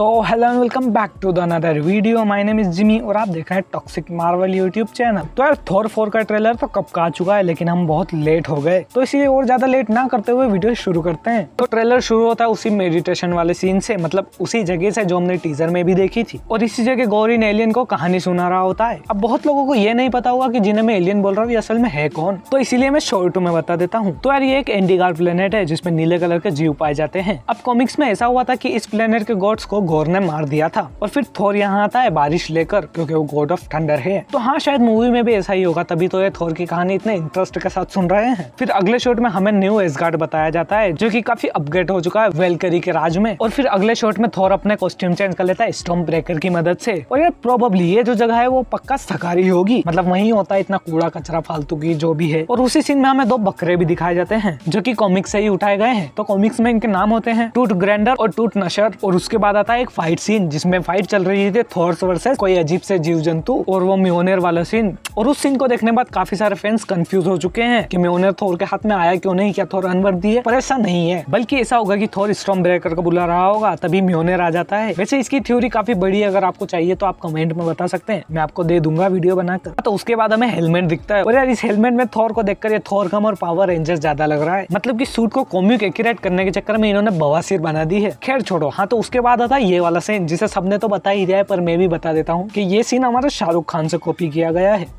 so hello and welcome back to the another video my name is Jimmy और आप देख रहे हैं टॉक्सिक मार्वल यूट्यूब चैनल तो यार थोर फोर का ट्रेलर तो कब का आ चुका है लेकिन हम बहुत लेट हो गए तो इसलिए और ज़्यादा लेट ना करते हुए वीडियो शुरू करते हैं तो ट्रेलर शुरू होता है उसी मेडिटेशन वाले सीन से मतलब उसी जगह से जो हमने टीजर में भी देखी थी और इसी जगह गौरी ने एलियन को कहानी सुना रहा होता है अब बहुत लोगों को ये नहीं पता होगा की जिन्हें मैं एलियन बोल रहा हूँ असल में है कौन तो इसीलिए मैं टू में बता देता हूँ तो यार ये एक एंडीगार प्लेनेट है जिसमें नीले कलर के जीव पाए जाते हैं अब कॉमिक्स में ऐसा हुआ था की इस प्लेनेट के गॉड्स को गोर ने मार दिया था और फिर थोर यहाँ आता है बारिश लेकर क्योंकि वो गॉड ऑफ थंडर है तो हाँ शायद मूवी में भी ऐसा ही होगा तभी तो ये थोर की कहानी इतने इंटरेस्ट के साथ सुन रहे हैं फिर अगले शॉट में हमें न्यू एसगार्ड बताया जाता है जो की काफी अपग्रेड हो चुका है वेलकरी के राज में और फिर अगले शॉट में थोर अपने कॉस्ट्यूम चेंज कर लेता है स्टोम ब्रेकर की मदद से और यार प्रोबेबली ये जो जगह है वो पक्का सकारी होगी मतलब वही होता है इतना कूड़ा कचरा फालतू की जो भी है और उसी सीन में हमें दो बकरे भी दिखाए जाते हैं जो की कॉमिक्स से ही उठाए गए हैं तो कॉमिक्स में इनके नाम होते हैं टूट ग्रैंडर और टूट नशर और उसके बाद आता है एक फाइट सीन जिसमें फाइट चल रही थी थॉर्स वर्सेस कोई अजीब से जीव जंतु और वो म्योनेर वाला सीन और उस सीन को देखने बाद काफी सारे फैंस कंफ्यूज हो चुके हैं कि म्योनेर थोर के हाथ में आया क्यों नहीं क्या थोर अनवर दी है पर ऐसा नहीं है बल्कि ऐसा होगा की थोर स्ट्रॉन्ग ब्रेकर को बुला रहा होगा तभी म्योनेर आ जाता है वैसे इसकी थ्योरी काफी बड़ी है अगर आपको चाहिए तो आप कमेंट में बता सकते हैं मैं आपको दे दूंगा वीडियो बनाकर तो उसके बाद हमें हेलमेट दिखता है और यार इस हेलमेट में थोर को देखकर ये थोर कम और पावर रेंजर ज्यादा लग रहा है मतलब की सूट को कॉम्यूक एक्यूरेट करने के चक्कर में इन्होंने बवासीर बना दी है खैर छोड़ो हाँ तो उसके बाद आता ये वाला सीन जिसे सबने तो बता ही दिया है पर मैं भी बता देता हूँ कि ये सीन हमारा शाहरुख खान से कॉपी किया गया है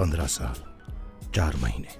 पंद्रह साल चार महीने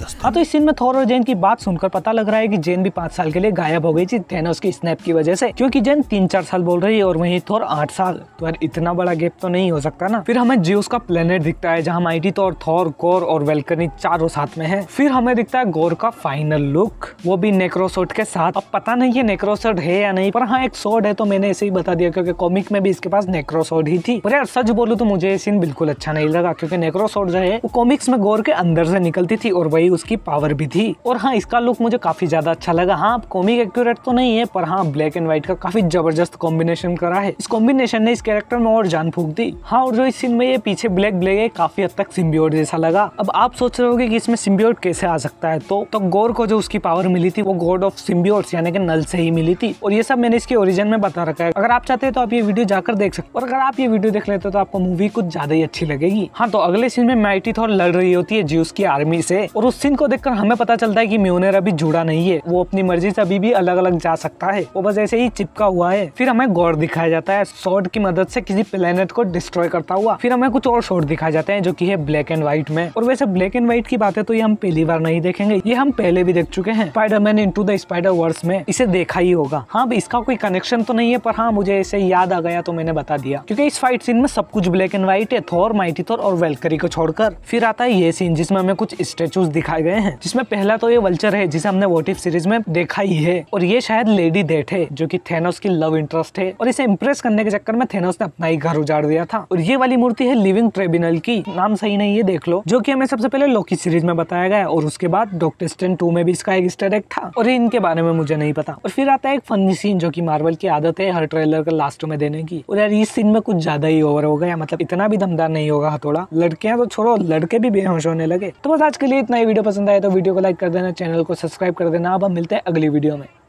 जबरदस्त हाँ तो इस सीन में थोर और जेन की बात सुनकर पता लग रहा है कि जेन भी पांच साल के लिए गायब हो गई थी थेनोस की स्नैप की वजह से क्योंकि जेन तीन चार साल बोल रही है और वही थोर आठ साल तो यार इतना बड़ा गैप तो नहीं हो सकता ना फिर हमें जियोस का प्लेनेट दिखता है जहाँ माइटी तो और थोर कोर और वेलकनी चारों साथ में है फिर हमें दिखता है गोर का फाइनल लुक वो भी नेक्रोसोट के साथ अब पता नहीं ये नेक्रोसोट है या नहीं पर हाँ एक सोड है तो मैंने ऐसे ही बता दिया क्योंकि कॉमिक में भी इसके पास नेक्रोसोड ही थी पर यार सच बोलू तो मुझे ये सीन बिल्कुल अच्छा नहीं लगा क्योंकि नेक्रोसोड जो है वो कॉमिक्स में गोर के अंदर से निकलती थी और वही गई उसकी पावर भी थी और हाँ इसका लुक मुझे काफी ज्यादा अच्छा लगा हाँ कॉमिक एक्यूरेट तो नहीं है पर हाँ ब्लैक एंड व्हाइट का काफी जबरदस्त कॉम्बिनेशन करा है इस कॉम्बिनेशन ने इस कैरेक्टर में और जान फूक दी हाँ और जो इस सीन में ये पीछे ब्लैक ब्लैक है काफी हद तक सिम्बियोट जैसा लगा अब आप सोच रहे होगे कि इसमें सिम्बियोट कैसे आ सकता है तो, तो गोर को जो उसकी पावर मिली थी वो गॉड ऑफ सिम्बियोट यानी कि नल से ही मिली थी और ये सब मैंने इसके ओरिजिन में बता रखा है अगर आप चाहते हैं तो आप ये वीडियो जाकर देख सकते और अगर आप ये वीडियो देख लेते हो तो आपको मूवी कुछ ज्यादा ही अच्छी लगेगी हाँ तो अगले सीन में माइटी थोर लड़ रही होती है जी की आर्मी से और उस सीन को देखकर हमें पता चलता है कि म्यूनर अभी जुड़ा नहीं है वो अपनी मर्जी से अभी भी अलग अलग जा सकता है वो बस ऐसे ही चिपका हुआ है फिर हमें गौर दिखाया जाता है शॉर्ट की मदद से किसी प्लेनेट को डिस्ट्रॉय करता हुआ फिर हमें कुछ और शॉर्ट दिखाया जाता है जो की है ब्लैक एंड व्हाइट में और वैसे ब्लैक एंड व्हाइट की बात तो ये हम पहली बार नहीं देखेंगे ये हम पहले भी देख चुके हैं Spider Man into the Spider Verse में इसे देखा ही होगा हाँ इसका कोई कनेक्शन तो नहीं है पर हाँ मुझे इसे याद आ गया तो मैंने बता दिया क्योंकि इस फाइट सीन में सब कुछ ब्लैक एंड व्हाइट है थोर माइटी थोर और वेलकरी को छोड़कर फिर आता है ये सीन जिसमें हमें कुछ स्टेचूज दिखाए गए हैं जिसमें पहला तो ये वल्चर है जिसे हमने वोटिव सीरीज में देखा ही है और ये शायद लेडी डेट है जो की थेनोस की लव इंटरेस्ट है और इसे इम्प्रेस करने के चक्कर में थेनोस ने अपना ही घर उजाड़ दिया था और ये वाली मूर्ति है लिविंग ट्रिब्यूनल की नाम सही नहीं है देख लो जो की हमें सबसे पहले लोकी सीरीज में बताया गया और उसके बाद डॉक्टर स्टेन टू में भी इसका एक स्टेड एक्ट था और इनके बारे में मुझे नहीं पता और फिर आता है एक फनी सीन जो की मार्वल की आदत है हर ट्रेलर का लास्ट में देने की और यार इस सीन में कुछ ज्यादा ही ओवर हो गया मतलब इतना भी दमदार नहीं होगा हथोड़ा लड़कियां तो छोड़ो लड़के भी बेहोश होने लगे तो बस आज के लिए इतना ही वीडियो पसंद आए तो वीडियो को लाइक कर देना चैनल को सब्सक्राइब कर देना अब हम मिलते हैं अगली वीडियो में